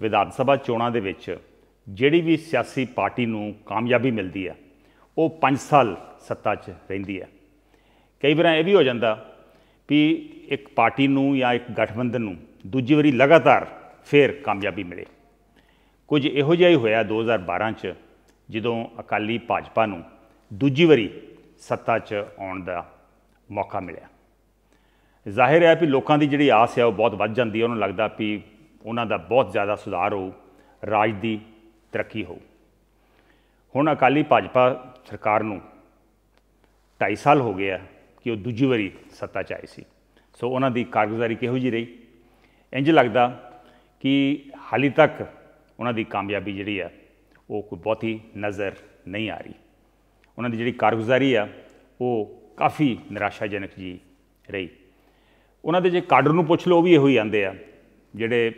ਵਿਧਾਨ ਸਭਾ ਚੋਣਾਂ ਦੇ ਵਿੱਚ ਜਿਹੜੀ ਵੀ ਸਿਆਸੀ ਪਾਰਟੀ ਨੂੰ ਕਾਮਯਾਬੀ ਮਿਲਦੀ ਹੈ ਉਹ 5 ਸਾਲ ਸੱਤਾ 'ਚ ਰਹਿੰਦੀ ਹੈ ਕਈ ਵਾਰ ਇਹ ਵੀ ਹੋ ਜਾਂਦਾ ਵੀ ਇੱਕ ਪਾਰਟੀ ਨੂੰ ਜਾਂ ਇੱਕ ਗਠਬੰਧਨ ਨੂੰ ਦੂਜੀ ਵਾਰੀ ਲਗਾਤਾਰ ਫੇਰ ਕਾਮਯਾਬੀ ਮਿਲੇ ਕੁਝ ਇਹੋ ਜਿਹਾ ਹੀ ਹੋਇਆ 2012 'ਚ ਜਦੋਂ ਅਕਾਲੀ ਭਾਜਪਾ ਨੂੰ ਦੂਜੀ ਵਾਰੀ ਸੱਤਾ 'ਚ ਆਉਣ ਦਾ ਮੌਕਾ ਮਿਲਿਆ ਜ਼ਾਹਿਰ ਹੈ ਕਿ ਲੋਕਾਂ ਦੀ ਜਿਹੜੀ ਆਸ ਹੈ ਉਹ ਬਹੁਤ ਵੱਧ ਜਾਂਦੀ ਹੈ ਉਹਨਾਂ ਨੂੰ ਲੱਗਦਾ ਵੀ ਉਹਨਾਂ ਦਾ ਬਹੁਤ ਜ਼ਿਆਦਾ ਸੁਧਾਰ ਹੋ ਰਾਜ ਦੀ ਤਰੱਕੀ ਹੋ ਹੁਣ ਅਕਾਲੀ ਭਾਜਪਾ ਸਰਕਾਰ ਨੂੰ 2.5 ਸਾਲ ਹੋ ਗਿਆ ਕਿ ਉਹ ਦੂਜੀ ਵਾਰੀ ਸੱਤਾ 'ਚ ਆਈ ਸੀ ਸੋ ਉਹਨਾਂ ਦੀ ਕਾਰਗੁਜ਼ਾਰੀ ਕਿਹੋ ਜੀ ਰਹੀ ਇੰਜ ਲੱਗਦਾ ਕਿ ਹਾਲੀ ਤੱਕ ਉਹਨਾਂ ਦੀ ਕਾਮਯਾਬੀ ਜਿਹੜੀ ਆ ਉਹ ਕੋਈ ਬਹੁਤੀ ਨਜ਼ਰ ਨਹੀਂ ਆ ਰਹੀ ਉਹਨਾਂ ਦੀ ਜਿਹੜੀ ਕਾਰਗੁਜ਼ਾਰੀ ਆ ਉਹ ਕਾਫੀ ਨਿਰਾਸ਼ਾਜਨਕ ਜੀ ਰਹੀ ਉਹਨਾਂ ਦੇ ਜੇ ਕਾਡਰ ਨੂੰ ਪੁੱਛ ਲਓ ਵੀ ਇਹੋ ਹੀ ਆਂਦੇ ਆ ਜਿਹੜੇ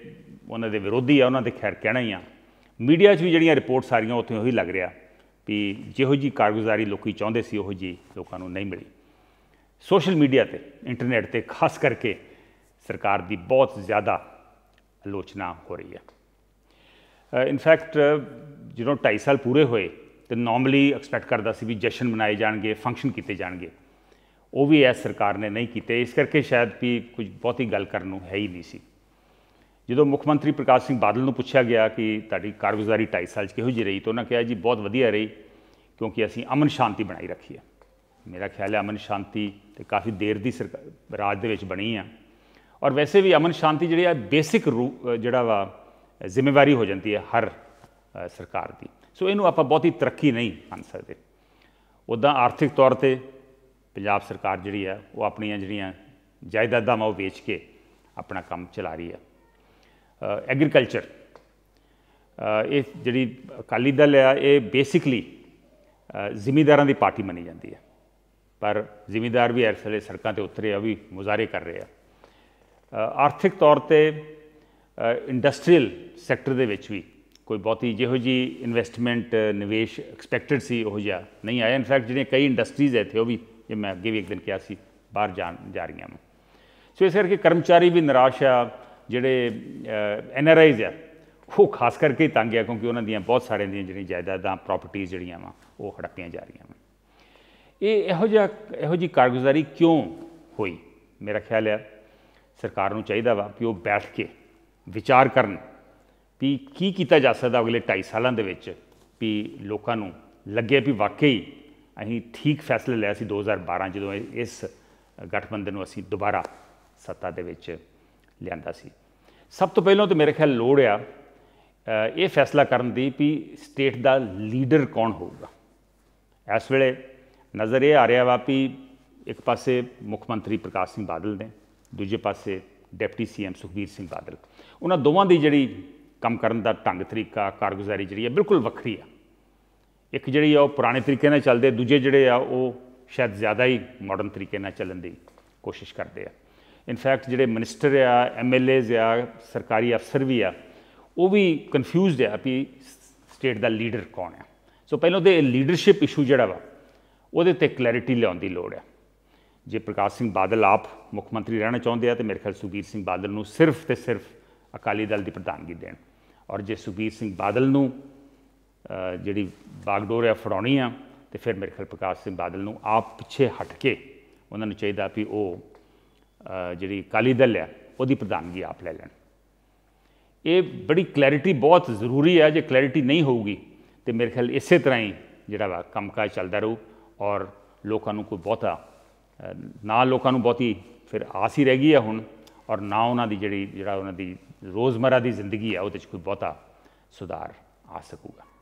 ਉਹਨਾਂ ਦੇ ਵਿਰੋਧੀ ਆ ਉਹਨਾਂ ਦੇ ਖੈਰ ਕਹਿਣਾ ਹੀ ਆ ਮੀਡੀਆ 'ਚ ਵੀ ਜਿਹੜੀਆਂ ਰਿਪੋਰਟਸ ਆ ਰਹੀਆਂ ਉੱਥੇ ਉਹੀ ਲੱਗ ਰਿਹਾ ਵੀ ਜਿਹੋ ਜੀ ਕਾਰਗੁਜ਼ਾਰੀ ਲੋਕੀ ਚਾਹੁੰਦੇ ਸੀ ਉਹੋ ਜੀ ਲੋਕਾਂ ਨੂੰ ਨਹੀਂ ਮਿਲੀ ਸੋਸ਼ਲ ਮੀਡੀਆ ਤੇ ਇੰਟਰਨੈਟ ਤੇ ਖਾਸ ਕਰਕੇ ਸਰਕਾਰ ਦੀ ਬਹੁਤ ਜ਼ਿਆਦਾ ਆਲੋਚਨਾ ਹੋ ਰਹੀ ਹੈ ਇਨਫੈਕਟ ਜਦੋਂ 2.5 ਸਾਲ ਪੂਰੇ ਹੋਏ ਤੇ ਨਾਰਮਲੀ ਐਕਸਪੈਕਟ ਕਰਦਾ ਸੀ ਵੀ ਜਸ਼ਨ ਮਨਾਏ ਜਾਣਗੇ ਫੰਕਸ਼ਨ ਕੀਤੇ ਜਾਣਗੇ ਉਹ ਵੀ ਐਸ ਸਰਕਾਰ ਨੇ ਨਹੀਂ ਕੀਤੇ ਇਸ ਕਰਕੇ ਸ਼ਾਇਦ ਵੀ ਕੁਝ ਬਹੁਤੀ ਗੱਲ ਕਰਨ ਨੂੰ ਹੈ ਹੀ ਨਹੀਂ ਸੀ ਜਦੋਂ ਮੁੱਖ ਮੰਤਰੀ ਪ੍ਰਕਾਸ਼ ਸਿੰਘ ਬਾਦਲ ਨੂੰ ਪੁੱਛਿਆ ਗਿਆ ਕਿ ਤੁਹਾਡੀ ਕਾਰਗੁਜ਼ਾਰੀ 2.5 ਸਾਲ 'ਚ ਕਿਹੋ ਜਿਹੀ ਰਹੀ ਤਾਂ ਉਹਨਾਂ ਕਿਹਾ ਜੀ ਬਹੁਤ ਵਧੀਆ ਰਹੀ ਕਿਉਂਕਿ ਅਸੀਂ ਅਮਨ ਸ਼ਾਂਤੀ ਬਣਾਈ ਰੱਖੀ ਹੈ ਮੇਰਾ ਖਿਆਲ ਹੈ ਅਮਨ ਸ਼ਾਂਤੀ ਤੇ ਕਾਫੀ ਦੇਰ ਦੀ ਸਰਕਾਰ ਰਾਜ ਦੇ ਵਿੱਚ ਬਣੀ ਆ ਔਰ ਵੈਸੇ ਵੀ ਅਮਨ ਸ਼ਾਂਤੀ ਜਿਹੜੀ ਆ ਬੇਸਿਕ ਜਿਹੜਾ ਵਾ ਜ਼ਿੰਮੇਵਾਰੀ ਹੋ ਜਾਂਦੀ ਹੈ ਹਰ ਸਰਕਾਰ ਦੀ ਸੋ ਇਹਨੂੰ ਆਪਾਂ ਬਹੁਤੀ ਤਰੱਕੀ ਨਹੀਂ ਮੰਨ ਸਕਦੇ ਉਦਾਂ ਆਰਥਿਕ ਤੌਰ ਤੇ ਪੰਜਾਬ ਸਰਕਾਰ ਜਿਹੜੀ ਆ ਉਹ ਆਪਣੀਆਂ ਜਿਹੜੀਆਂ ਜਾਇਦਾਦਾਂ ਉਹ ਵੇਚ ਕੇ ਆਪਣਾ ਕੰਮ ਚਲਾ ਰਹੀ ਹੈ ਐਗਰੀਕਲਚਰ ਇਹ ਜਿਹੜੀ ਅਕਾਲੀ ਦਲ ਆ ਇਹ ਬੇਸਿਕਲੀ ਜ਼ਿਮੀਦਾਰਾਂ ਦੀ ਪਾਰਟੀ ਮੰਨੀ ਜਾਂਦੀ ਹੈ ਪਰ ਜ਼ਿਮੀਦਾਰ ਵੀ ਇਸ ਵੇਲੇ ਸੜਕਾਂ ਤੇ ਉਤਰੇ ਆ ਵੀ ਮੁਜ਼ਾਰੇ ਕਰ ਰਹੇ ਆ ਆਰਥਿਕ ਤੌਰ ਤੇ ਇੰਡਸਟਰੀਅਲ ਸੈਕਟਰ ਦੇ ਵਿੱਚ ਵੀ ਕੋਈ ਬਹੁਤੀ ਜਿਹੋ ਜੀ ਇਨਵੈਸਟਮੈਂਟ ਨਿਵੇਸ਼ ਐਕਸਪੈਕਟਡ ਸੀ ਉਹ ਜਾ ਨਹੀਂ ਆਇਆ ਇਨਫੈਕਟ ਜਿਹੜੀਆਂ ਕਈ ਇੰਡਸਟਰੀਜ਼ ਇੱਥੇ ਉਹ ਵੀ ਜੇ ਮੈਂ ਅੱਗੇ ਵੀ ਇੱਕ ਦਿਨ ਕਿਹਾ ਸੀ ਬਾਹਰ ਜਾਣ ਜਾ ਰਹੀਆਂ ਨੇ ਸੋ ਇਸ ਕਰਕੇ ਕਰਮਚਾਰੀ ਵੀ ਨਿਰਾਸ਼ ਆ ਜਿਹੜੇ ਐਨ ਆਰ ਆਈਜ਼ ਆ ਉਹ ਖਾਸ ਕਰਕੇ ਤੰਗ ਆ ਕਿਉਂਕਿ ਉਹਨਾਂ ਦੀਆਂ ਬਹੁਤ ਸਾਰੀਆਂ ਦੀਆਂ ਜਿਹੜੀਆਂ ਜਾਇਦਾਦਾਂ ਪ੍ਰਾਪਰਟੀਆਂ ਜਿਹੜੀਆਂ ਵਾ ਉਹ ਹੜੱਪੀਆਂ ਜਾ ਰਹੀਆਂ ਵਾ ਇਹ ਇਹੋ ਜਿਹਾ ਇਹੋ ਜੀ ਕਾਰਗੁਜ਼ਾਰੀ ਕਿਉਂ ਹੋਈ ਮੇਰਾ ਖਿਆਲ ਹੈ ਸਰਕਾਰ ਨੂੰ ਚਾਹੀਦਾ ਵਾ ਕਿ ਉਹ ਬੈਠ ਕੇ ਵਿਚਾਰ ਕਰਨ ਵੀ ਕੀ ਕੀਤਾ ਜਾ ਸਕਦਾ ਅਗਲੇ 2.5 ਸਾਲਾਂ ਦੇ ਵਿੱਚ ਵੀ ਲੋਕਾਂ ਨੂੰ ਲੱਗੇ ਵੀ ਵਾਕਈ ਅਸੀਂ ਠੀਕ ਫੈਸਲੇ ਲਿਆ ਸੀ 2012 ਜਦੋਂ ਇਸ ਗਠਬੰਧਨ ਨੂੰ ਅਸੀਂ ਦੁਬਾਰਾ ਸੱਤਾ ਦੇ ਵਿੱਚ ਲਿਆਂਦਾ ਸੀ ਸਭ ਤੋਂ ਪਹਿਲਾਂ ਤੇ ਮੇਰੇ ਖਿਆਲ ਲੋੜ ਆ ਇਹ ਫੈਸਲਾ ਕਰਨ ਦੀ ਵੀ ਸਟੇਟ ਦਾ ਲੀਡਰ ਕੌਣ ਹੋਊਗਾ ਇਸ ਵੇਲੇ ਨਜ਼ਰ ਇਹ ਆ ਰਿਹਾ ਵਾ ਵੀ ਇੱਕ ਪਾਸੇ ਮੁੱਖ ਮੰਤਰੀ ਪ੍ਰਕਾਸ਼ ਸਿੰਘ ਬਾਦਲ ਨੇ ਦੂਜੇ ਪਾਸੇ ਡਿਪਟੀ ਸੀਐਮ ਸੁਖਬੀਰ ਸਿੰਘ ਬਾਦਲ ਉਹਨਾਂ ਦੋਵਾਂ ਦੀ ਜਿਹੜੀ ਕੰਮ ਕਰਨ ਦਾ ਢੰਗ ਤਰੀਕਾ ਕਾਰਗੁਜ਼ਾਰੀ ਜਿਹੜੀ ਹੈ ਬਿਲਕੁਲ ਵੱਖਰੀ ਆ ਇੱਕ ਜਿਹੜੀ ਆ ਉਹ ਪੁਰਾਣੇ ਤਰੀਕੇ ਨਾਲ ਚੱਲਦੇ ਦੂਜੇ ਜਿਹੜੇ ਆ ਉਹ ਸ਼ਾਇਦ ਜ਼ਿਆਦਾ ਹੀ ਮਾਡਰਨ ਤਰੀਕੇ ਨਾਲ ਚੱਲਣ ਦੀ ਕੋਸ਼ਿਸ਼ ਕਰਦੇ ਆ ਇਨਫੈਕਟ ਜਿਹੜੇ ਮਿਨਿਸਟਰ ਆ ਐਮਐਲਏਜ਼ ਆ ਸਰਕਾਰੀ ਅਫਸਰ ਵੀ ਆ ਉਹ ਵੀ ਕਨਫਿਊਜ਼ਡ ਆ ਵੀ ਸਟੇਟ ਦਾ ਲੀਡਰ ਕੌਣ ਆ ਸੋ ਪਹਿਲਾਂ ਤੇ ਲੀਡਰਸ਼ਿਪ ਇਸ਼ੂ ਜਿਹੜਾ ਵਾ ਉਹਦੇ ਤੇ ਕਲੈਰਿਟੀ ਲਿਆਉਣ ਦੀ ਲੋੜ ਆ ਜੇ ਪ੍ਰਕਾਸ਼ ਸਿੰਘ ਬਾਦਲ ਆਪ ਮੁੱਖ ਮੰਤਰੀ ਰਹਿਣਾ ਚਾਹੁੰਦੇ ਆ ਤੇ ਮੇਰੇ ਖਿਆਲ ਸੁਬੀਰ ਸਿੰਘ ਬਾਦਲ ਨੂੰ ਸਿਰਫ ਤੇ ਸਿਰਫ ਅਕਾਲੀ ਦਲ ਦੀ ਪ੍ਰਧਾਨਗੀ ਦੇਣ ਔਰ ਜੇ ਸੁਬੀਰ ਸਿੰਘ ਬਾਦਲ ਨੂੰ ਜਿਹੜੀ ਬਾਗਡੋਰ ਆ ਫੜਾਉਣੀ ਆ ਤੇ ਫਿਰ ਮੇਰੇ ਖਿਆਲ ਪ੍ਰਕਾਸ਼ ਸਿੰਘ ਬਾਦਲ ਨੂੰ ਆਪ ਪਿੱਛੇ ਹਟ ਕੇ ਉਹਨਾਂ ਨੂੰ ਚਾਹੀਦਾ ਵੀ ਉਹ ਜਿਹੜੀ ਕਾਲੀ ਦਲ ਹੈ ਉਹਦੀ ਪ੍ਰਧਾਨਗੀ ਆਪ ਲੈ ਲੈਣ ਇਹ ਬੜੀ ਕਲੈਰਿਟੀ ਬਹੁਤ ਜ਼ਰੂਰੀ ਹੈ ਜੇ ਕਲੈਰਿਟੀ ਨਹੀਂ ਹੋਊਗੀ ਤੇ ਮੇਰੇ ਖਿਆਲ ਇਸੇ ਤਰ੍ਹਾਂ ਹੀ ਜਿਹੜਾ ਵਾ ਕੰਮਕਾਜ ਚੱਲਦਾ ਰਹੂ ਔਰ ਲੋਕਾਂ ਨੂੰ ਕੋਈ ਬਹੁਤਾ ਨਾ ਲੋਕਾਂ ਨੂੰ ਬਹੁਤੀ ਫਿਰ ਆਸ ਹੀ ਰਹਿ ਗਈ ਹੈ ਹੁਣ ਔਰ ਨਾ ਉਹਨਾਂ ਦੀ ਜਿਹੜੀ ਜਿਹੜਾ ਉਹਨਾਂ ਦੀ ਰੋਜ਼ਮਰਾ ਦੀ ਜ਼ਿੰਦਗੀ ਹੈ ਉਹਦੇ ਵਿੱਚ ਕੋਈ ਬਹੁਤਾ ਸੁਧਾਰ ਆ ਸਕੂਗਾ